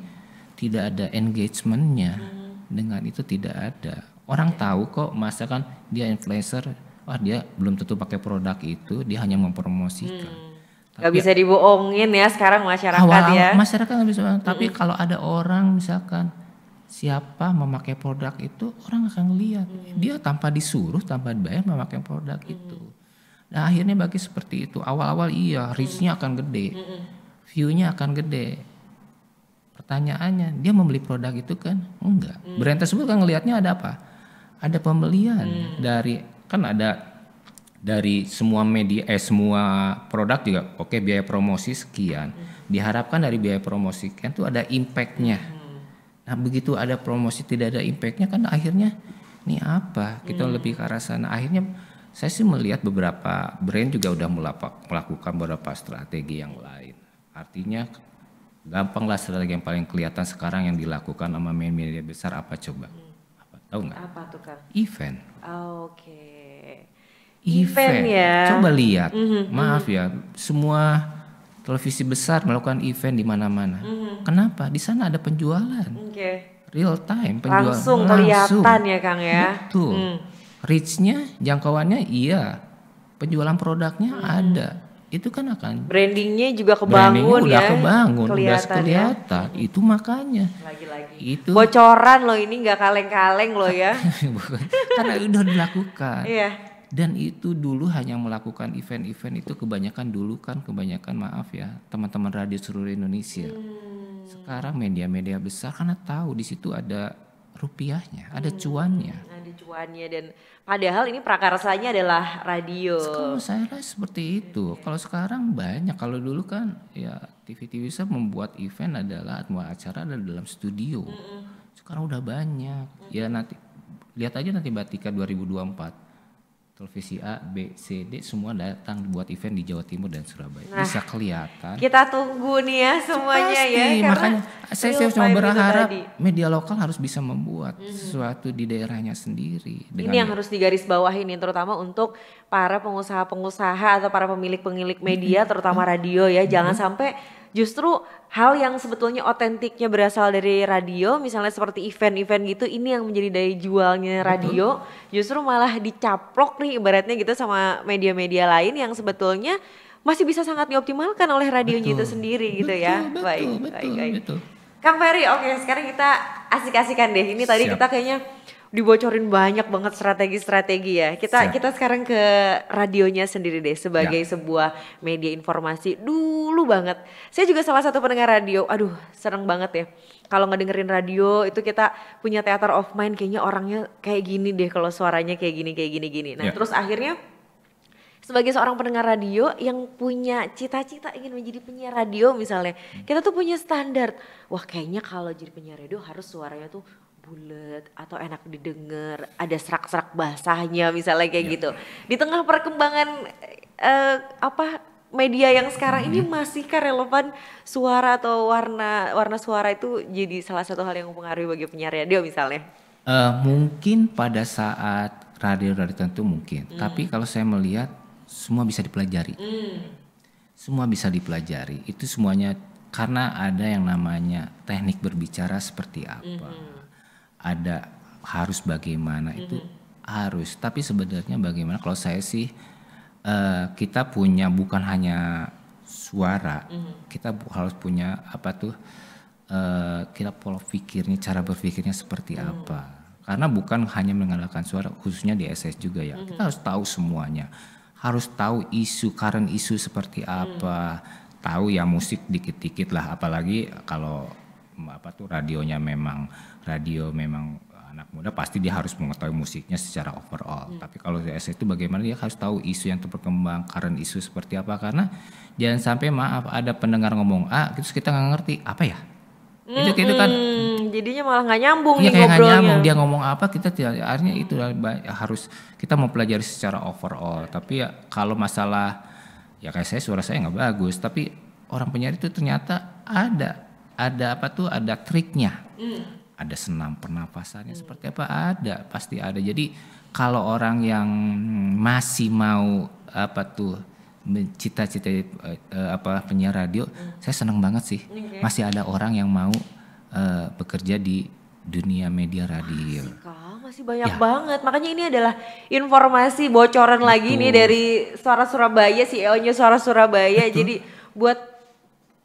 tidak ada engagementnya mm. dengan itu tidak ada orang okay. Iya. tahu kok masa kan dia influencer wah dia belum tentu pakai produk itu dia hanya mempromosikan mm. Tapi, gak bisa dibohongin ya sekarang masyarakat awal, ya masyarakat gak bisa mm. tapi kalau ada orang misalkan siapa memakai produk itu orang akan lihat mm. dia tanpa disuruh tanpa dibayar memakai produk mm. itu Nah akhirnya bagi seperti itu. Awal-awal iya, reach akan gede. View-nya akan gede. Pertanyaannya, dia membeli produk itu kan? Enggak. berantas mm. Brand tersebut kan ngelihatnya ada apa? Ada pembelian mm. dari kan ada dari semua media eh semua produk juga oke okay, biaya promosi sekian. Mm. Diharapkan dari biaya promosi kan itu ada impactnya. nya Nah, begitu ada promosi tidak ada impactnya kan akhirnya ini apa? Kita lebih ke arah sana. Akhirnya saya sih melihat beberapa brand juga udah melakukan beberapa strategi yang lain. Artinya gampang lah strategi yang paling kelihatan sekarang yang dilakukan sama main media besar apa coba? Hmm. Apa, tahu nggak? Apa tuh kak? Event. Oh, Oke. Okay. Event, event ya. Coba lihat. Mm -hmm. Maaf ya, semua televisi besar melakukan event di mana-mana. Mm -hmm. Kenapa? Di sana ada penjualan. Okay. Real time penjualan. Langsung, langsung kelihatan ya Kang ya. Betul. Mm reachnya jangkauannya iya penjualan produknya hmm. ada itu kan akan brandingnya juga kebangun brandingnya udah ya kebangun udah kelihatan ya. itu makanya lagi-lagi itu bocoran loh ini nggak kaleng-kaleng loh ya karena kan udah dilakukan iya. dan itu dulu hanya melakukan event-event itu kebanyakan dulu kan kebanyakan maaf ya teman-teman radio seluruh Indonesia hmm. sekarang media-media besar karena tahu di situ ada rupiahnya ada hmm. cuannya cuannya dan padahal ini prakarsanya adalah radio. Kalau saya rasa seperti itu. Iya. Kalau sekarang banyak. Kalau dulu kan ya TV-TV saya membuat event adalah semua acara ada dalam studio. Mm -hmm. Sekarang udah banyak. Mm -hmm. Ya nanti lihat aja nanti Batika 2024 televisi A, B, C, D semua datang buat event di Jawa Timur dan Surabaya. Nah, Bisa kelihatan. Kita tunggu nih ya semuanya Pasti, ya. Pasti, makanya saya, saya cuma berharap media lokal harus bisa membuat hmm. sesuatu di daerahnya sendiri. ini yang harus digaris bawah ini terutama untuk para pengusaha-pengusaha atau para pemilik-pemilik media hmm. terutama radio ya. Jangan hmm. sampai justru hal yang sebetulnya otentiknya berasal dari radio misalnya seperti event-event gitu ini yang menjadi daya jualnya radio justru malah dicaplok nih ibaratnya gitu sama media-media lain yang sebetulnya masih bisa sangat dioptimalkan oleh radionya betul, itu sendiri betul, gitu ya. Betul, baik, betul, baik, baik. Betul. Kang Ferry, oke okay, sekarang kita asik-asikan deh. Ini Siap. tadi kita kayaknya dibocorin banyak banget strategi-strategi ya. Kita Siap. kita sekarang ke radionya sendiri deh sebagai ya. sebuah media informasi dulu banget. Saya juga salah satu pendengar radio. Aduh, seneng banget ya. Kalau ngedengerin radio itu kita punya teater of mind kayaknya orangnya kayak gini deh kalau suaranya kayak gini kayak gini gini. Nah, ya. terus akhirnya sebagai seorang pendengar radio yang punya cita-cita ingin menjadi penyiar radio misalnya, hmm. kita tuh punya standar. Wah, kayaknya kalau jadi penyiar radio harus suaranya tuh bulat atau enak didengar, ada serak-serak basahnya misalnya kayak ya. gitu. Di tengah perkembangan uh, apa media yang sekarang ini hmm. masihkah relevan suara atau warna warna suara itu jadi salah satu hal yang mempengaruhi bagi penyiar radio misalnya? Uh, mungkin pada saat radio-radio tertentu mungkin, hmm. tapi kalau saya melihat semua bisa dipelajari, hmm. semua bisa dipelajari. Itu semuanya karena ada yang namanya teknik berbicara seperti apa. Hmm ada harus bagaimana mhm. itu mm -hmm. harus tapi sebenarnya bagaimana kalau saya sih uh, kita punya bukan hanya suara mm -hmm. kita harus punya apa tuh uh, kita pola pikirnya cara berpikirnya seperti mm -hmm. apa karena bukan hanya mengandalkan suara khususnya di SS juga ya mm -hmm. kita mhm. harus tahu semuanya harus tahu isu current isu seperti mhm. apa mm -hmm. tahu ya musik dikit-dikit lah apalagi kalau apa tuh radionya memang radio memang eh, anak muda pasti dia harus mengetahui musiknya secara overall. Hmm. Tapi kalau saya itu bagaimana dia harus tahu isu yang berkembang, current isu seperti apa karena jangan sampai maaf ada pendengar ngomong ah terus kita nggak ngerti apa ya. Hmm, itu, itu kan hmm, jadinya malah nggak nyambung ya kayak ngobrolnya. nyambung dia ngomong apa kita tidak artinya itu harus kita mempelajari secara overall tapi ya kalau masalah ya kayak saya suara saya nggak bagus tapi orang penyiar itu ternyata ada ada apa tuh ada triknya mm. ada senam pernapasannya mm. seperti apa ada pasti ada jadi kalau orang yang masih mau apa tuh mencita cita uh, eh, eh, apa penyiar radio mm. saya senang banget sih okay. masih ada orang yang mau uh, bekerja di dunia media radio masih, masih banyak ya. banget makanya ini adalah informasi bocoran Betul. lagi nih dari Suara Surabaya CEO-nya Suara Surabaya Betul. jadi buat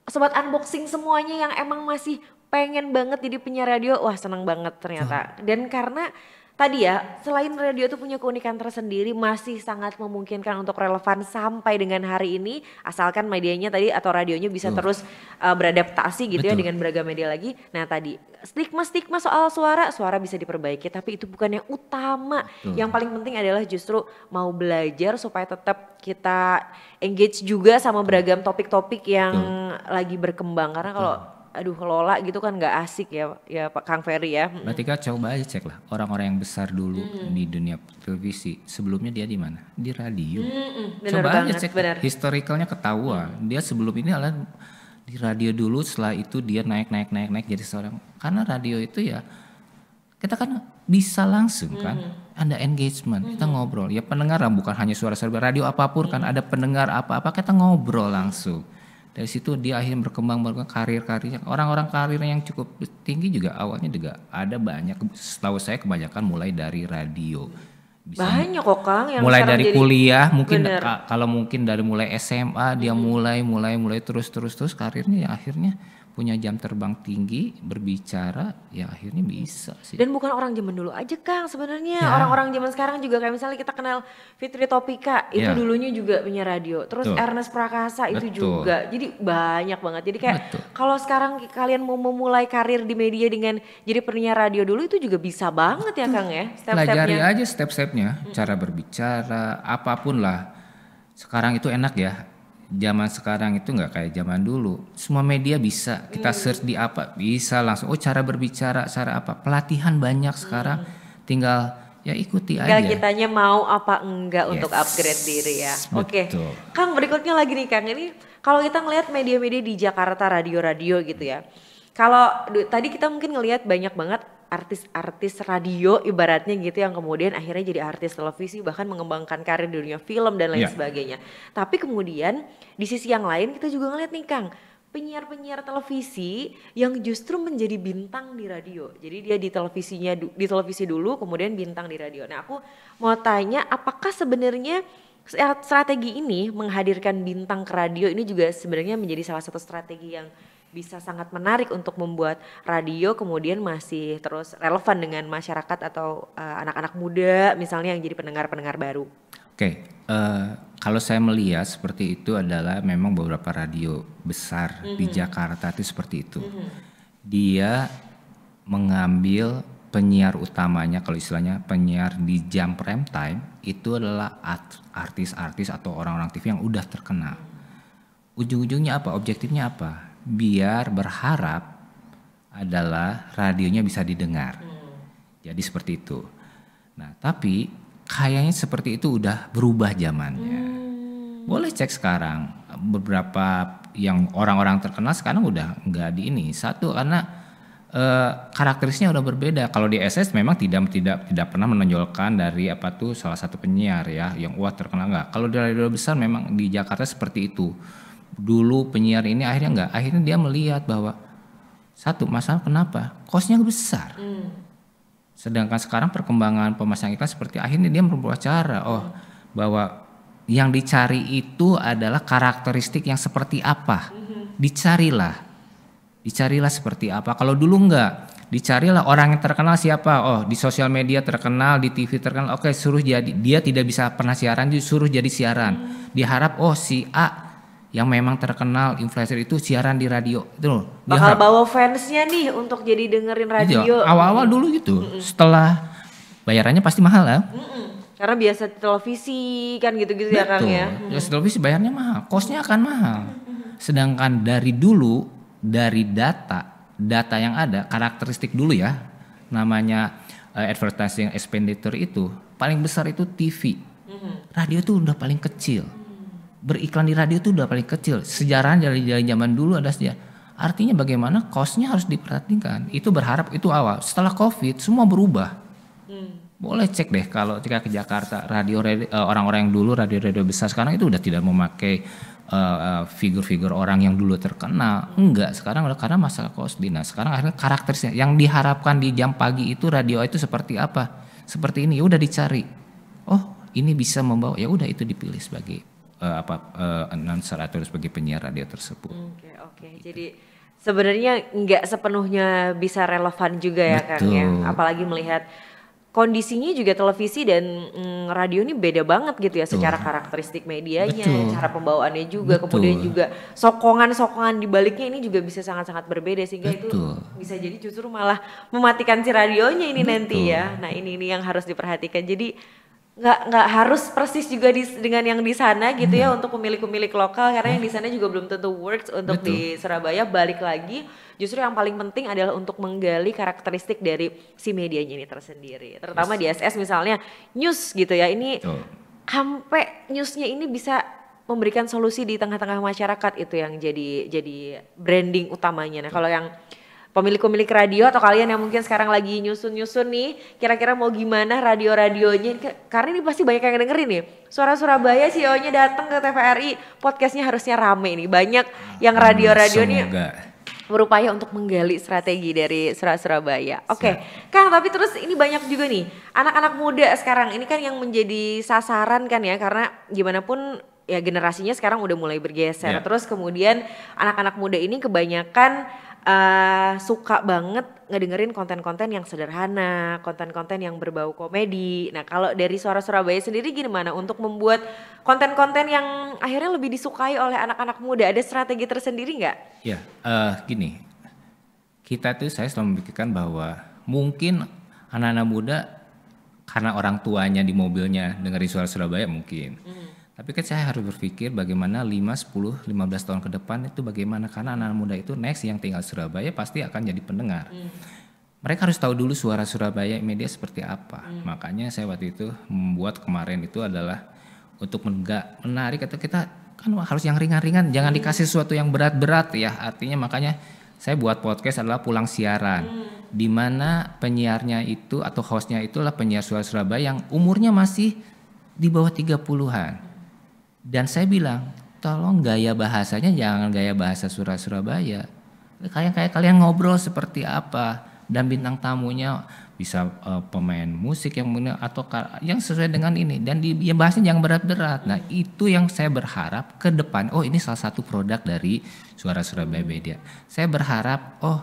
sobat unboxing semuanya yang emang masih pengen banget jadi penyiar radio, wah seneng banget ternyata. Dan karena tadi ya, selain radio itu punya keunikan tersendiri, masih sangat memungkinkan untuk relevan sampai dengan hari ini, asalkan medianya tadi atau radionya bisa Betul. terus uh, beradaptasi gitu ya Betul. ya dengan beragam media lagi. Nah tadi stigma-stigma soal suara, suara bisa diperbaiki tapi itu bukan yang utama. Betul. Yang paling penting adalah justru mau belajar supaya tetap kita engage juga sama beragam topik-topik yang hmm. lagi berkembang karena kalau aduh lola gitu kan nggak asik ya ya Pak Kang Ferry ya. Berarti kan coba aja cek lah orang-orang yang besar dulu hmm. di dunia televisi sebelumnya dia di mana? Di radio. Hmm, coba banget, aja cek bener. historicalnya ketahuan. Dia sebelum ini adalah di radio dulu setelah itu dia naik naik naik naik jadi seorang karena radio itu ya kita kan bisa langsung kan mm-hmm. ada engagement mm kita hmm. ngobrol ya pendengar bukan hanya suara-suara radio apapun mm kan hmm. ada pendengar apa-apa kita ngobrol langsung dari situ dia akhirnya berkembang berkembang karir karirnya orang-orang karir yang cukup tinggi juga awalnya juga ada banyak setahu saya kebanyakan mulai dari radio bisa banyak kok Kang yang mulai dari kuliah mungkin kalau mungkin dari mulai SMA dia mulai mulai mulai terus terus terus karirnya ya akhirnya punya jam terbang tinggi, berbicara, ya akhirnya bisa sih. Dan bukan orang zaman dulu aja Kang sebenarnya. Ya. Orang-orang zaman sekarang juga kayak misalnya kita kenal Fitri Topika, itu ya. dulunya juga punya radio. Terus Tuh. Ernest Prakasa itu Betul. juga. Jadi banyak banget. Jadi kayak kalau sekarang kalian mau memulai karir di media dengan jadi penyiar radio dulu itu juga bisa banget ya, Betul. ya Kang ya. step Pelajari aja step-stepnya, cara berbicara, apapun lah. Sekarang itu enak ya zaman sekarang itu nggak kayak zaman dulu. Semua media bisa kita hmm. search di apa, bisa langsung. Oh cara berbicara, cara apa? Pelatihan banyak hmm. sekarang, tinggal ya ikuti tinggal aja. Tinggal kitanya mau apa enggak yes. untuk upgrade diri ya. Oke, okay. Kang berikutnya lagi nih Kang ini kalau kita ngelihat media-media di Jakarta radio-radio gitu ya. Kalau tadi kita mungkin ngelihat banyak banget artis-artis radio ibaratnya gitu yang kemudian akhirnya jadi artis televisi bahkan mengembangkan karir di dunia film dan lain yeah. sebagainya. Tapi kemudian di sisi yang lain kita juga ngeliat nih Kang penyiar-penyiar televisi yang justru menjadi bintang di radio. Jadi dia di televisinya di televisi dulu kemudian bintang di radio. Nah, aku mau tanya apakah sebenarnya strategi ini menghadirkan bintang ke radio ini juga sebenarnya menjadi salah satu strategi yang bisa sangat menarik untuk membuat radio kemudian masih terus relevan dengan masyarakat atau eh, anak-anak uh, muda misalnya yang jadi pendengar-pendengar baru. Oke, okay. uh, eh, kalau saya melihat seperti itu adalah memang beberapa radio besar mm -hmm. di mhm. Jakarta itu seperti itu. Mm -hmm. Dia mengambil penyiar utamanya kalau istilahnya penyiar di jam prime time itu adalah artis-artis atau orang-orang TV yang udah terkenal. Mhm. Ujung-ujungnya apa? Objektifnya apa? biar berharap adalah radionya bisa didengar. Hmm. Jadi seperti itu. Nah, tapi kayaknya seperti itu udah berubah zamannya. Hmm. Boleh cek sekarang beberapa yang orang-orang terkenal sekarang udah nggak di ini. Satu karena e, karakterisnya udah berbeda. Kalau di SS memang tidak tidak tidak pernah menonjolkan dari apa tuh salah satu penyiar ya yang wah terkenal nggak. Kalau di radio besar memang di Jakarta seperti itu dulu penyiar ini akhirnya enggak akhirnya dia melihat bahwa satu masalah kenapa kosnya besar hmm. sedangkan sekarang perkembangan pemasang iklan seperti akhirnya dia merubah cara oh hmm. bahwa yang dicari itu adalah karakteristik yang seperti apa dicarilah dicarilah seperti apa kalau dulu enggak dicarilah orang yang terkenal siapa oh di sosial media terkenal di TV terkenal oke suruh jadi dia tidak bisa pernah siaran disuruh jadi siaran hmm. diharap oh si A yang memang terkenal influencer itu siaran di radio itu loh. Bakal bawa fansnya nih untuk jadi dengerin gitu ya. radio. Awal-awal dulu gitu. Mm -mm. Setelah bayarannya pasti mahal lah. Ya. Mm -mm. Karena biasa televisi kan gitu-gitu ya Kang ya. Biasa ya, televisi bayarnya mahal, kosnya akan mahal. Sedangkan dari dulu dari data data yang ada karakteristik dulu ya namanya uh, advertising expenditure itu paling besar itu TV. Mm -hmm. Radio itu udah paling kecil beriklan di radio itu udah paling kecil. sejarahnya dari, dari zaman dulu ada sejarah. Artinya bagaimana costnya harus diperhatikan. Itu berharap itu awal. Setelah COVID semua berubah. Hmm. Boleh cek deh kalau ketika ke Jakarta radio eh, orang-orang yang dulu radio-radio besar sekarang itu udah tidak memakai eh, eh, figur-figur uh, orang yang dulu terkenal enggak sekarang udah karena masalah cost nah sekarang akhirnya karakternya yang diharapkan di jam pagi itu radio itu seperti apa seperti ini ya udah dicari oh ini bisa membawa ya udah itu dipilih sebagai uh, apa uh, announcer atau sebagai penyiar radio tersebut. Oke okay, oke. Okay. Jadi sebenarnya nggak sepenuhnya bisa relevan juga ya, ya. Betul. kan ya, apalagi melihat kondisinya juga televisi dan mm, radio ini beda banget gitu ya Betul. secara karakteristik medianya, Betul. cara pembawaannya juga, Betul. kemudian juga sokongan-sokongan di baliknya ini juga bisa sangat-sangat berbeda sehingga Betul. itu bisa jadi justru malah mematikan si radionya ini Betul. nanti ya. Nah, ini ini yang harus diperhatikan. Jadi nggak nggak harus persis juga di, dengan yang di sana gitu ya hmm. ya untuk pemilik-pemilik lokal karena yang di sana juga belum tentu works untuk Betul. di Surabaya balik lagi justru yang paling penting adalah untuk menggali karakteristik dari si medianya ini tersendiri terutama yes. di SS misalnya news gitu ya ini oh. sampai newsnya ini bisa memberikan solusi di tengah-tengah masyarakat itu yang jadi jadi branding utamanya nah kalau yang pemilik-pemilik radio atau kalian yang mungkin sekarang lagi nyusun-nyusun nih, kira-kira mau gimana radio-radionya? Karena ini pasti banyak yang dengerin nih. Suara Surabaya CEO-nya datang ke TVRI, podcastnya harusnya rame nih. Banyak yang hmm, radio-radio nih berupaya untuk menggali strategi dari Surah Surabaya. Oke, okay. Kang, tapi terus ini banyak juga nih anak-anak muda sekarang ini kan yang menjadi sasaran kan ya karena gimana pun ya generasinya sekarang udah mulai bergeser. Yeah. Terus kemudian anak-anak muda ini kebanyakan uh, suka banget ngedengerin konten-konten yang sederhana, konten-konten yang berbau komedi. Nah, kalau dari suara Surabaya sendiri gimana untuk membuat konten-konten yang akhirnya lebih disukai oleh anak-anak muda? Ada strategi tersendiri nggak? Ya, yeah, uh, gini. Kita tuh saya selalu memikirkan bahwa mungkin anak-anak muda karena orang tuanya di mobilnya dengerin suara Surabaya mungkin. Mm tapi kan saya harus berpikir bagaimana 5, 10, 15 tahun ke depan itu bagaimana karena anak muda itu next yang tinggal Surabaya pasti akan jadi pendengar. Hmm. Mereka harus tahu dulu suara Surabaya media seperti apa. Hmm. Makanya saya waktu itu membuat kemarin itu adalah untuk menggak menarik atau kita kan harus yang ringan-ringan, jangan hmm. dikasih sesuatu yang berat-berat ya. Artinya makanya saya buat podcast adalah pulang siaran. Hmm. Di mana penyiarnya itu atau hostnya itulah penyiar suara Surabaya yang umurnya masih di bawah 30-an. Hmm dan saya bilang, tolong gaya bahasanya jangan gaya bahasa Surah Surabaya. Kayak kayak kalian ngobrol seperti apa dan bintang tamunya bisa uh, pemain musik yang atau yang sesuai dengan ini dan di ya bahasnya jangan berat-berat. Nah, itu yang saya berharap ke depan. Oh, ini salah satu produk dari Suara Surabaya Media. Saya berharap oh,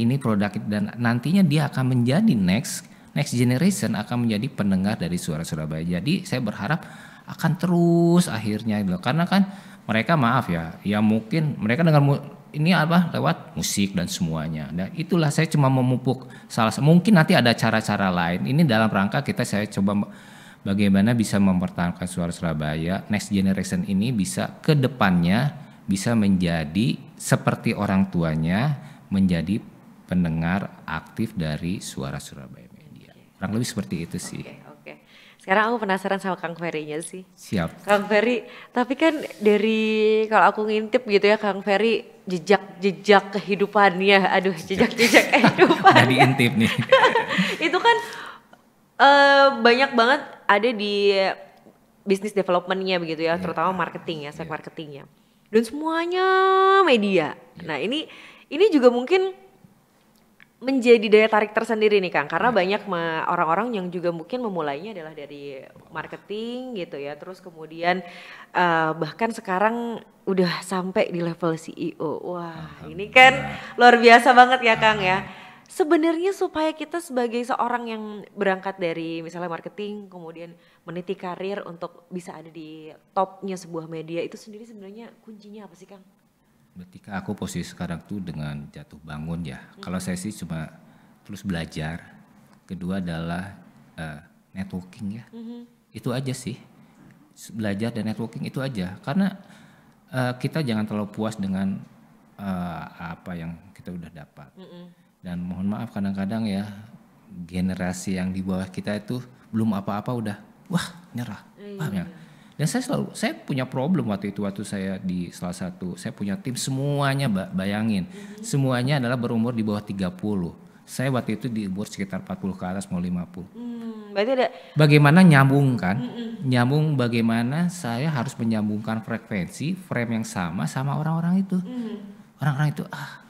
ini produk dan nantinya dia akan menjadi next next generation akan menjadi pendengar dari Suara Surabaya. Jadi, saya berharap akan terus akhirnya gitu karena kan mereka maaf ya ya mungkin mereka dengar ini apa lewat musik dan semuanya nah itulah saya cuma memupuk salah mungkin nanti ada cara-cara lain ini dalam rangka kita saya coba bagaimana bisa mempertahankan suara Surabaya next generation ini bisa ke depannya bisa menjadi seperti orang tuanya menjadi pendengar aktif dari suara Surabaya Media. Kurang lebih seperti itu sih. Sekarang aku penasaran sama Kang Ferry-nya sih. Siap. Kang Ferry, tapi kan dari kalau aku ngintip gitu ya Kang Ferry jejak-jejak kehidupannya, aduh jejak-jejak kehidupan. Jadi intip nih. itu kan uh, banyak banget ada di bisnis developmentnya begitu ya, yeah. terutama marketing ya, yeah. Iya. marketingnya. Dan semuanya media. Yeah. Nah ini ini juga mungkin menjadi daya tarik tersendiri nih Kang karena hmm. banyak orang-orang yang juga mungkin memulainya adalah dari marketing gitu ya terus kemudian uh, bahkan sekarang udah sampai di level CEO wah ini kan luar biasa banget ya Kang ya sebenarnya supaya kita sebagai seorang yang berangkat dari misalnya marketing kemudian meniti karir untuk bisa ada di topnya sebuah media itu sendiri sebenarnya kuncinya apa sih Kang? ketika aku posisi sekarang tuh dengan jatuh bangun ya. Hmm. Kalau saya sih cuma terus belajar. Kedua adalah uh, networking ya. Hmm. Itu aja sih. Belajar dan networking itu aja. Karena uh, kita jangan terlalu puas dengan uh, apa yang kita udah dapat. Hmm. Dan mohon maaf kadang-kadang ya generasi yang di bawah kita itu belum apa-apa udah wah nyerah. Hmm. Paham ya? Iya. Dan saya selalu, saya punya problem waktu itu waktu saya di salah satu, saya punya tim semuanya bayangin, semuanya adalah berumur di bawah 30. Saya waktu itu di umur sekitar 40 ke atas mau 50. Mm, berarti ada bagaimana nyambung kan? Mm-mm. Nyambung bagaimana saya harus menyambungkan frekuensi frame yang sama sama orang-orang itu. orang hmm. Orang-orang itu ah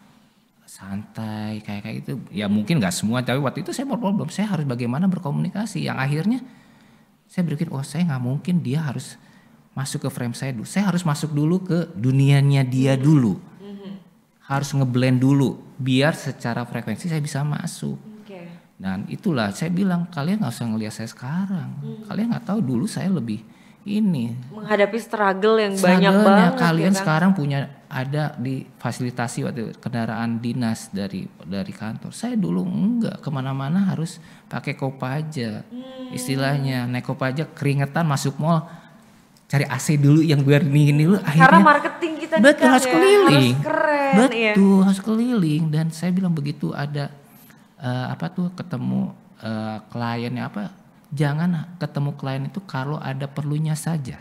santai kayak kayak itu. Ya mungkin nggak semua tapi waktu itu saya mau problem, saya harus bagaimana berkomunikasi yang akhirnya saya berpikir oh saya nggak mungkin dia harus masuk ke frame saya dulu saya harus masuk dulu ke dunianya dia dulu harus ngeblend dulu biar secara frekuensi saya bisa masuk dan itulah saya bilang kalian nggak usah ngelihat saya sekarang hmm. kalian nggak tahu dulu saya lebih ini menghadapi struggle yang banyak banget kalian ya kan? sekarang punya ada di fasilitasi waktu kendaraan dinas dari dari kantor saya dulu enggak kemana-mana harus pakai kopaja hmm. istilahnya naik kopa aja keringetan masuk mall cari AC dulu yang biar dingin dulu akhirnya karena marketing kita betul kan harus ya, keliling harus keren, betul iya. harus keliling dan saya bilang begitu ada uh, apa tuh ketemu uh, kliennya apa jangan ketemu klien itu kalau ada perlunya saja.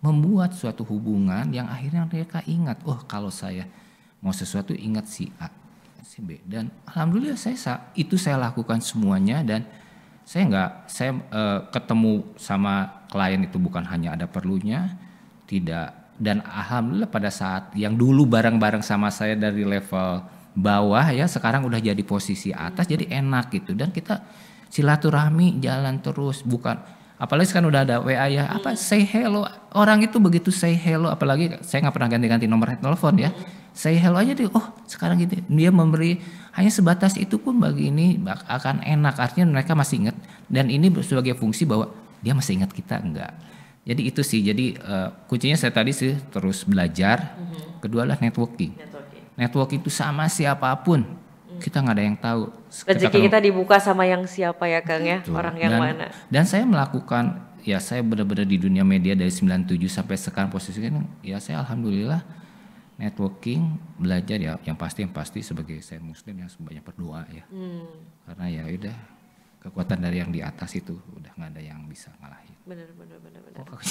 Membuat suatu hubungan yang akhirnya mereka ingat, oh kalau saya mau sesuatu ingat si A, si B. Dan alhamdulillah saya itu saya lakukan semuanya dan saya nggak saya e, ketemu sama klien itu bukan hanya ada perlunya, tidak dan alhamdulillah pada saat yang dulu bareng-bareng sama saya dari level bawah ya sekarang udah jadi posisi atas jadi enak gitu dan kita silaturahmi jalan terus bukan apalagi sekarang udah ada WA ya hmm. apa say hello orang itu begitu say hello apalagi saya nggak pernah ganti-ganti nomor telepon ya say hello aja deh oh sekarang gitu dia memberi hanya sebatas itu pun bagi ini akan enak artinya mereka masih ingat dan ini sebagai fungsi bahwa dia masih ingat kita enggak jadi itu sih jadi uh, kuncinya saya tadi sih terus belajar -hmm. kedua lah networking. networking networking itu sama siapapun kita nggak ada yang tahu. Rezeki kita, kita dibuka sama yang siapa ya Kang ya, orang yang dan, mana. Dan saya melakukan ya saya benar-benar di dunia media dari 97 sampai sekarang posisinya ya saya alhamdulillah networking, belajar ya yang pasti yang pasti sebagai saya muslim yang sebanyak berdoa ya. Hmm. Karena ya udah kekuatan dari yang di atas itu nggak ada yang bisa ngalahin. Bener bener bener bener. Oh,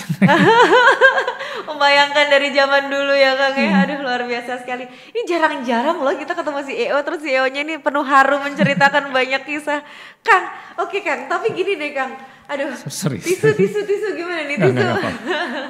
Membayangkan dari zaman dulu ya Kang ya, aduh luar biasa sekali. Ini jarang-jarang loh kita ketemu si EO terus si EO-nya ini penuh haru menceritakan banyak kisah. Kang, oke okay, Kang, tapi gini deh Kang, aduh. Tisu tisu tisu gimana nih tisu? Gak, gak, gak,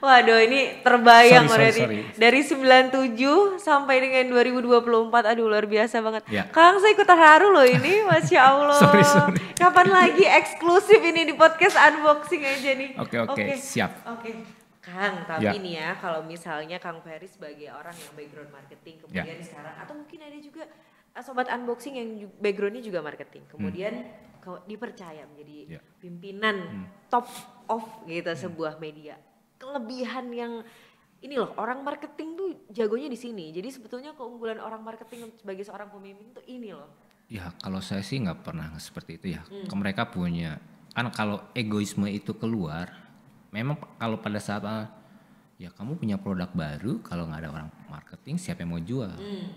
Waduh ini terbayang sorry, sorry, sorry. dari 97 sampai dengan 2024 aduh luar biasa banget. Ya. Kang saya ikut terharu loh ini Masya Allah. sorry, sorry. Kapan lagi eksklusif ini di podcast unboxing aja nih. Oke oke okay, okay. siap. Oke. Okay. Kang, tapi yeah. nih ya kalau misalnya Kang Ferry sebagai orang yang background marketing ya. kemudian yeah. sekarang atau mungkin ada juga eh, sobat unboxing yang backgroundnya juga marketing kemudian hmm. dipercaya menjadi yeah. pimpinan hmm. top of gitu hmm. sebuah media kelebihan yang ini loh orang marketing tuh jagonya di sini. Jadi sebetulnya keunggulan orang marketing sebagai seorang pemimpin tuh ini loh. Ya kalau saya sih nggak pernah seperti itu ya. Hmm. Mereka punya kan kalau egoisme itu keluar, memang kalau pada saat ah, ya kamu punya produk baru kalau nggak ada orang marketing siapa yang mau jual? Hmm.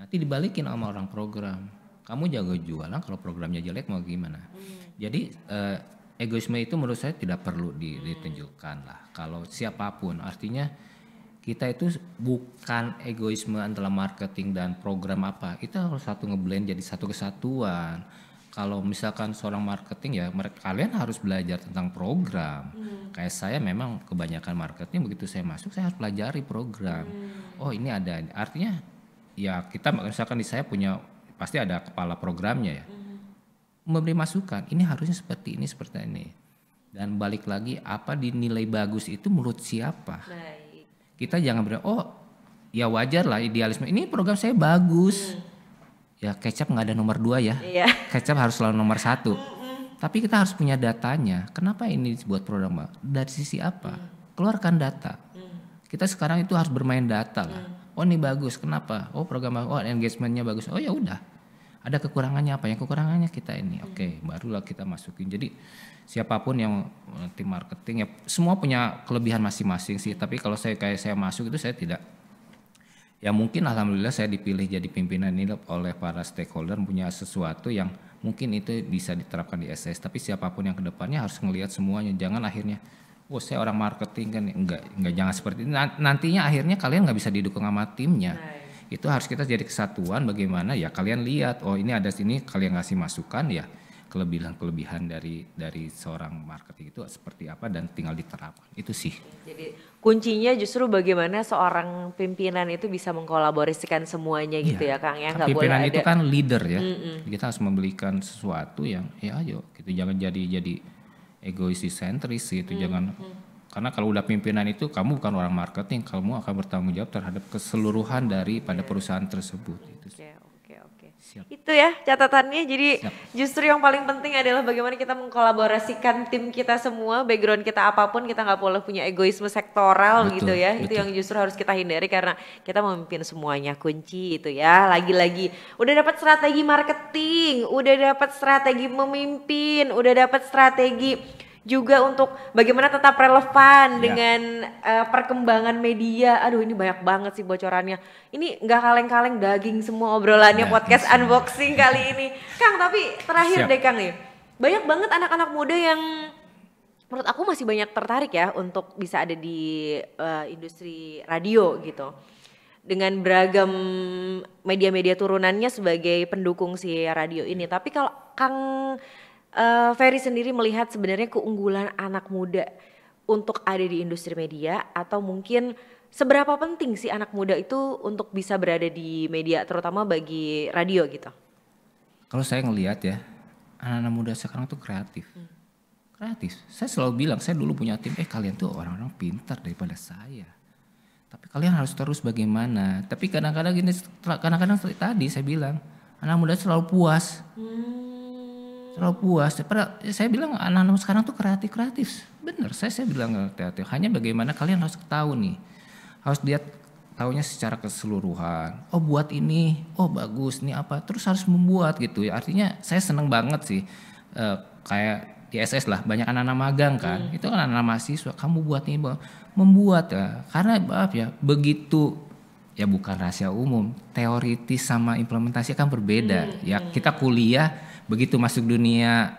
Nanti dibalikin sama orang program. Kamu jago jualan kalau programnya jelek mau gimana? Hmm. Jadi eh, egoisme itu menurut saya tidak perlu ditunjukkan lah kalau siapapun artinya kita itu bukan egoisme antara marketing dan program apa itu harus satu ngeblend jadi satu kesatuan kalau misalkan seorang marketing ya mereka kalian harus belajar tentang program hmm. kayak saya memang kebanyakan marketing begitu saya masuk saya harus pelajari program hmm. oh ini ada artinya ya kita misalkan di saya punya pasti ada kepala programnya ya hmm memberi masukan ini harusnya seperti ini seperti ini dan balik lagi apa dinilai bagus itu menurut siapa Baik. kita jangan berada oh ya wajar lah idealisme ini program saya bagus hmm. ya kecap nggak ada nomor dua ya iya. kecap harus selalu nomor satu hmm, hmm. tapi kita harus punya datanya kenapa ini dibuat program dari sisi apa hmm. keluarkan data hmm. kita sekarang itu harus bermain data lah hmm. oh ini bagus kenapa oh program oh engagementnya bagus oh ya udah ada kekurangannya apa yang kekurangannya kita ini oke okay, barulah kita masukin jadi siapapun yang eh, tim marketing ya semua punya kelebihan masing-masing sih tapi kalau saya kayak saya masuk itu saya tidak ya mungkin alhamdulillah saya dipilih jadi pimpinan ini oleh para stakeholder punya sesuatu yang mungkin itu bisa diterapkan di SS tapi siapapun yang kedepannya harus melihat semuanya jangan akhirnya oh saya orang marketing kan ya. enggak enggak jangan seperti ini nantinya akhirnya kalian nggak bisa didukung sama timnya nah, iya itu harus kita jadi kesatuan bagaimana ya kalian lihat oh ini ada sini kalian ngasih masukan ya kelebihan-kelebihan dari dari seorang marketing itu seperti apa dan tinggal diterapkan itu sih. Jadi kuncinya justru bagaimana seorang pimpinan itu bisa mengkolaborasikan semuanya gitu ya, ya Kang ya nggak boleh Pimpinan itu ada. kan leader ya. Mm -mm. Kita harus memberikan sesuatu yang ya ayo gitu jangan jadi jadi egois sentris gitu mm -hmm. jangan karena kalau udah pimpinan itu kamu bukan orang marketing, kamu akan bertanggung jawab terhadap keseluruhan dari pada iya. perusahaan tersebut. Itu. Oke, oke, oke. Siap. Itu ya catatannya. Jadi Siap. justru yang paling penting adalah bagaimana kita mengkolaborasikan tim kita semua, background kita apapun kita nggak boleh punya egoisme sektoral betul, gitu ya. Betul. Itu yang justru harus kita hindari karena kita memimpin semuanya kunci itu ya. Lagi-lagi udah dapat strategi marketing, udah dapat strategi memimpin, udah dapat strategi juga untuk bagaimana tetap relevan yeah. dengan uh, perkembangan media. Aduh ini banyak banget sih bocorannya. Ini nggak kaleng-kaleng daging semua obrolannya yeah. podcast unboxing kali ini. Kang tapi terakhir Siap. deh Kang nih, banyak banget anak-anak muda yang menurut aku masih banyak tertarik ya untuk bisa ada di uh, industri radio gitu. Dengan beragam media-media turunannya sebagai pendukung si radio ini. Iya. Tapi kalau Kang uh, Ferry sendiri melihat sebenarnya keunggulan anak muda untuk ada di industri media atau mungkin seberapa penting sih anak muda itu untuk bisa berada di media terutama bagi radio gitu? Kalau saya ngelihat ya anak-anak muda sekarang tuh kreatif. Hmm. Kreatif. Saya selalu bilang, saya dulu punya tim, eh kalian tuh orang-orang pintar daripada saya. Tapi kalian harus terus bagaimana. Tapi kadang-kadang gini, kadang-kadang tadi saya bilang, anak muda selalu puas. Hmm selalu puas. Padahal saya bilang anak-anak sekarang tuh kreatif-kreatif. Bener, saya saya bilang kreatif. Hanya bagaimana kalian harus tahu nih. Harus lihat tahunya secara keseluruhan. Oh buat ini, oh bagus, ini apa. Terus harus membuat gitu ya. Artinya saya seneng banget sih. E, kayak di SS lah, banyak anak-anak magang kan. Hmm. Itu kan anak-anak mahasiswa, kamu buat ini, membuat ya. Karena maaf ya, begitu ya bukan rahasia umum, teoritis sama implementasi kan berbeda. Hmm. Ya hmm. kita kuliah begitu masuk dunia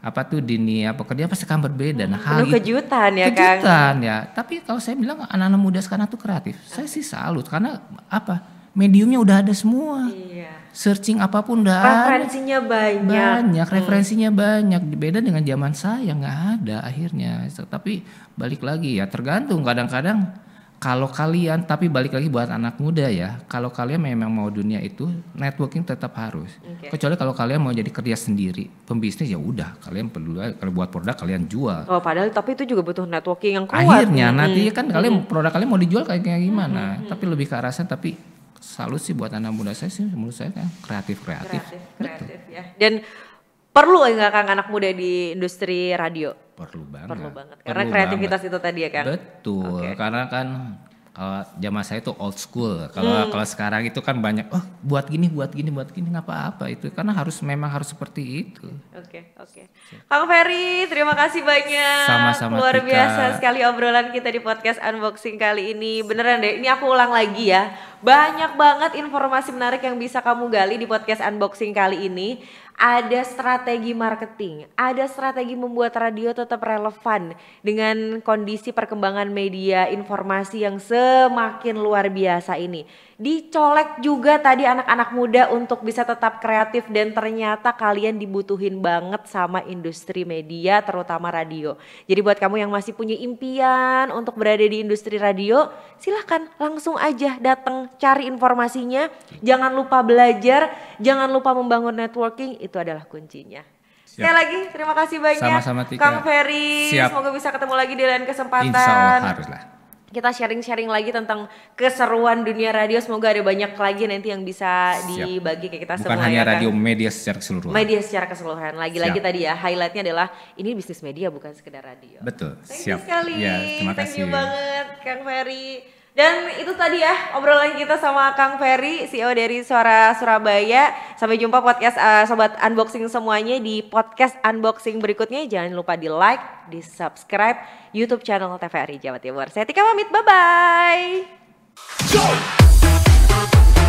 apa tuh dunia pekerjaan pasti akan berbeda. Nah, hal Penuh kejutan ya kejutan, Kejutan ya. Tapi kalau saya bilang anak-anak muda sekarang tuh kreatif. Saya sih salut karena apa? Mediumnya udah ada semua. Iya. Searching apapun udah referensinya ada. banyak. Banyak, hmm. referensinya hmm. banyak. Beda dengan zaman saya nggak ada akhirnya. Tapi balik lagi ya tergantung kadang-kadang kalau kalian tapi balik lagi buat anak muda ya kalau kalian memang mau dunia itu networking tetap harus okay. kecuali kalau kalian mau jadi kerja sendiri pembisnis ya udah kalian perlu kalau buat produk kalian jual oh padahal tapi itu juga butuh networking yang kuat akhirnya hmm. nanti kan hmm. kalian hmm. produk kalian mau dijual kayak gimana hmm, hmm, hmm. tapi lebih ke arah saya, tapi salut sih buat anak muda saya sih menurut saya kan kreatif kreatif kreatif, kreatif ya dan perlu nggak kang anak muda di industri radio Perlu banget. Perlu banget. Karena Perlu kreativitas banget. itu tadi ya, kan. Betul. Okay. Karena kan kalau zaman saya itu old school. Kalau hmm. kalau sekarang itu kan banyak oh buat gini, buat gini, buat gini nggak apa-apa itu karena harus memang harus seperti itu. Oke, okay, oke. Okay. Kang Ferry, terima kasih banyak. Sama-sama. Luar Tika. biasa sekali obrolan kita di podcast unboxing kali ini. Beneran deh, ini aku ulang lagi ya. Banyak banget informasi menarik yang bisa kamu gali di podcast unboxing kali ini ada strategi marketing, ada strategi membuat radio tetap relevan dengan kondisi perkembangan media informasi yang semakin luar biasa ini dicolek juga tadi anak-anak muda untuk bisa tetap kreatif dan ternyata kalian dibutuhin banget sama industri media terutama radio. Jadi buat kamu yang masih punya impian untuk berada di industri radio, silahkan langsung aja datang cari informasinya. Jangan lupa belajar, jangan lupa membangun networking itu adalah kuncinya. Siap. Sekali lagi terima kasih banyak Sama-sama, Kang Ferry. Siap. Semoga bisa ketemu lagi di lain kesempatan. Insya Allah haruslah kita sharing-sharing lagi tentang keseruan dunia radio. Semoga ada banyak lagi nanti yang bisa dibagi ke kita Bukan semua. Bukan hanya ya radio kan? media secara keseluruhan. Media secara keseluruhan. Lagi-lagi tadi ya highlightnya adalah ini bisnis media bukan sekedar radio. Betul. Thank Siap. you sekali. Ya, terima kasih. Thank you banget Kang Ferry. Dan itu tadi ya obrolan kita sama Kang Ferry, CEO dari Suara Surabaya. Sampai jumpa podcast uh, sobat unboxing semuanya di podcast unboxing berikutnya. Jangan lupa di like, di subscribe YouTube channel TVRI Jawa Timur. Saya Tika pamit, bye bye.